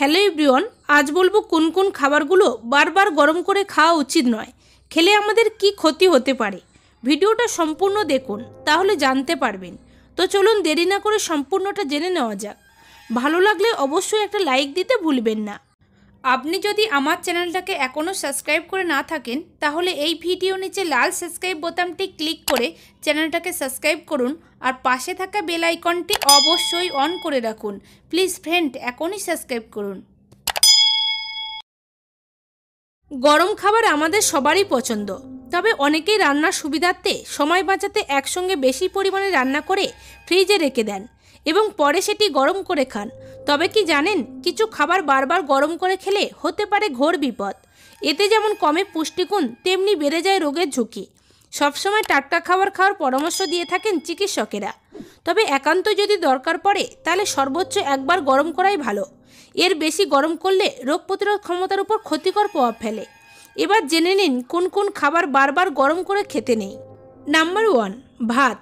hello everyone আজ বলবো কোন কোন খাবারগুলো বারবার গরম করে খাওয়া উচিত নয় খেলে আমাদের কি ক্ষতি হতে পারে ভিডিওটা সম্পূর্ণ দেখুন তাহলে জানতে পারবেন তো চলুন দেরি না করে সম্পূর্ণটা জেনে নেওয়া যাক ভালো লাগলে অবশ্যই একটা লাইক দিতে ভুলবেন না আপনি যদি আমার চ্যানেলটাকে এখনও সাবস্ক্রাইব করে না থাকেন তাহলে এই ভিডিও নিচে লাল সাবস্ক্রাইব বোতামটি ক্লিক করে চ্যানেলটাকে সাবস্ক্রাইব করুন আর পাশে থাকা বেল আইকনটি অবশ্যই অন করে রাখুন প্লিজ ফ্রেন্ড এখনই সাবস্ক্রাইব করুন গরম খাবার আমাদের সবারই পছন্দ তবে অনেকেই রান্নার সুবিধার্থে সময় বাঁচাতে একসঙ্গে বেশি পরিমাণে রান্না করে ফ্রিজে রেখে দেন এবং পরে সেটি গরম করে খান তবে কি জানেন কিছু খাবার বারবার গরম করে খেলে হতে পারে ঘোর বিপদ এতে যেমন কমে পুষ্টিগুণ তেমনি বেড়ে যায় রোগের ঝুঁকি সবসময় টাটকা খাবার খাওয়ার পরামর্শ দিয়ে থাকেন চিকিৎসকেরা তবে একান্ত যদি দরকার পড়ে তাহলে সর্বোচ্চ একবার গরম করাই ভালো এর বেশি গরম করলে রোগ প্রতিরোধ ক্ষমতার উপর ক্ষতিকর প্রভাব ফেলে এবার জেনে নিন কোন কোন খাবার বারবার গরম করে খেতে নেই নাম্বার ওয়ান ভাত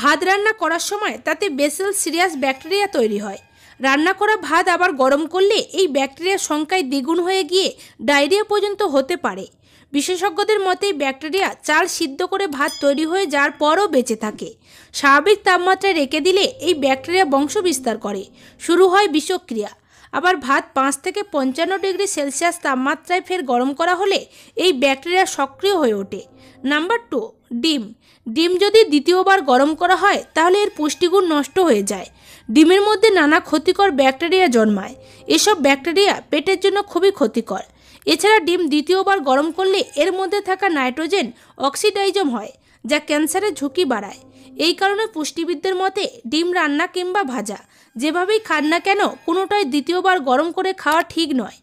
ভাত রান্না করার সময় তাতে বেসেল সিরিয়াস ব্যাকটেরিয়া তৈরি হয় রান্না করা ভাত আবার গরম করলে এই ব্যাকটেরিয়ার সংখ্যায় দ্বিগুণ হয়ে গিয়ে ডায়রিয়া পর্যন্ত হতে পারে বিশেষজ্ঞদের মতে ব্যাকটেরিয়া চাল সিদ্ধ করে ভাত তৈরি হয়ে যাওয়ার পরও বেঁচে থাকে স্বাভাবিক তাপমাত্রায় রেখে দিলে এই ব্যাকটেরিয়া বংশ বিস্তার করে শুরু হয় বিষক্রিয়া আবার ভাত পাঁচ থেকে পঞ্চান্ন ডিগ্রি সেলসিয়াস তাপমাত্রায় ফের গরম করা হলে এই ব্যাকটেরিয়া সক্রিয় হয়ে ওঠে নাম্বার টু ডিম ডিম যদি দ্বিতীয়বার গরম করা হয় তাহলে এর পুষ্টিগুণ নষ্ট হয়ে যায় ডিমের মধ্যে নানা ক্ষতিকর ব্যাকটেরিয়া জন্মায় এসব ব্যাকটেরিয়া পেটের জন্য খুবই ক্ষতিকর এছাড়া ডিম দ্বিতীয়বার গরম করলে এর মধ্যে থাকা নাইট্রোজেন অক্সিডাইজম হয় যা ক্যান্সারের ঝুঁকি বাড়ায় এই কারণে পুষ্টিবিদদের মতে ডিম রান্না কিংবা ভাজা যেভাবেই খান না কেন কোনোটাই দ্বিতীয়বার গরম করে খাওয়া ঠিক নয়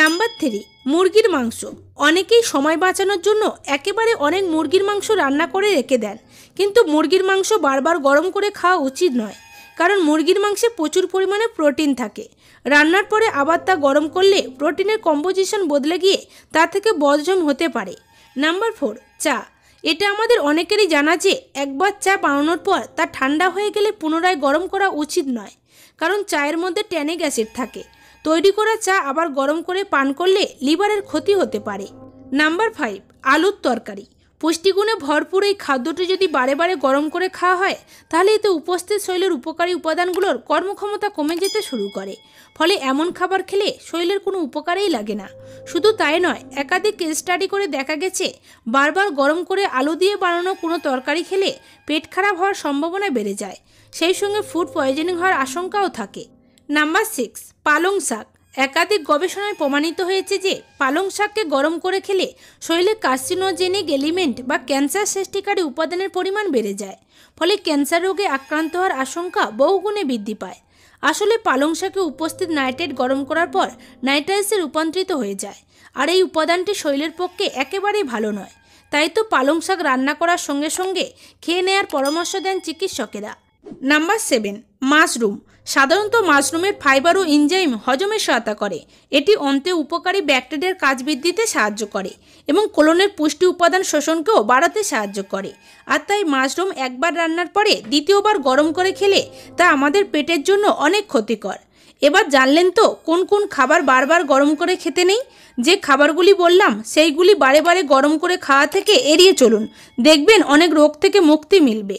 নাম্বার থ্রি মুরগির মাংস অনেকেই সময় বাঁচানোর জন্য একেবারে অনেক মুরগির মাংস রান্না করে রেখে দেন কিন্তু মুরগির মাংস বারবার গরম করে খাওয়া উচিত নয় কারণ মুরগির মাংসে প্রচুর পরিমাণে প্রোটিন থাকে রান্নার পরে আবার তা গরম করলে প্রোটিনের কম্পোজিশন বদলে গিয়ে তা থেকে বদজম হতে পারে নাম্বার ফোর চা এটা আমাদের অনেকেরই জানা যে একবার চা বানানোর পর তা ঠান্ডা হয়ে গেলে পুনরায় গরম করা উচিত নয় কারণ চায়ের মধ্যে ট্যানিক অ্যাসিড থাকে তৈরি করা চা আবার গরম করে পান করলে লিভারের ক্ষতি হতে পারে নাম্বার ফাইভ আলুর তরকারি পুষ্টিগুণে ভরপুর এই খাদ্যটি যদি বারে বারে গরম করে খাওয়া হয় তাহলে এতে উপস্থিত শৈলের উপকারী উপাদানগুলোর কর্মক্ষমতা কমে যেতে শুরু করে ফলে এমন খাবার খেলে শৈলের কোনো উপকারেই লাগে না শুধু তাই নয় একাধিক স্টাডি করে দেখা গেছে বারবার গরম করে আলু দিয়ে বানানো কোনো তরকারি খেলে পেট খারাপ হওয়ার সম্ভাবনা বেড়ে যায় সেই সঙ্গে ফুড পয়জনিং হওয়ার আশঙ্কাও থাকে নাম্বার সিক্স পালং শাক একাধিক গবেষণায় প্রমাণিত হয়েছে যে পালং শাককে গরম করে খেলে শরীরে কার্সিনোজেনিক এলিমেন্ট বা ক্যান্সার সৃষ্টিকারী উপাদানের পরিমাণ বেড়ে যায় ফলে ক্যান্সার রোগে আক্রান্ত হওয়ার আশঙ্কা বহুগুণে বৃদ্ধি পায় আসলে পালং শাকে উপস্থিত নাইট্রেট গরম করার পর নাইট্রাইসে রূপান্তরিত হয়ে যায় আর এই উপাদানটি শরীরের পক্ষে একেবারেই ভালো নয় তাই তো পালং শাক রান্না করার সঙ্গে সঙ্গে খেয়ে নেয়ার পরামর্শ দেন চিকিৎসকেরা নাম্বার সেভেন মাশরুম সাধারণত মাশরুমের ফাইবার ও ইনজাইম হজমের সহায়তা করে এটি অন্তে উপকারী ব্যাকটেরিয়ার কাজ বৃদ্ধিতে সাহায্য করে এবং কোলনের পুষ্টি উপাদান শোষণকেও বাড়াতে সাহায্য করে আর তাই মাশরুম একবার রান্নার পরে দ্বিতীয়বার গরম করে খেলে তা আমাদের পেটের জন্য অনেক ক্ষতিকর এবার জানলেন তো কোন কোন খাবার বারবার গরম করে খেতে নেই যে খাবারগুলি বললাম সেইগুলি বারে বারে গরম করে খাওয়া থেকে এড়িয়ে চলুন দেখবেন অনেক রোগ থেকে মুক্তি মিলবে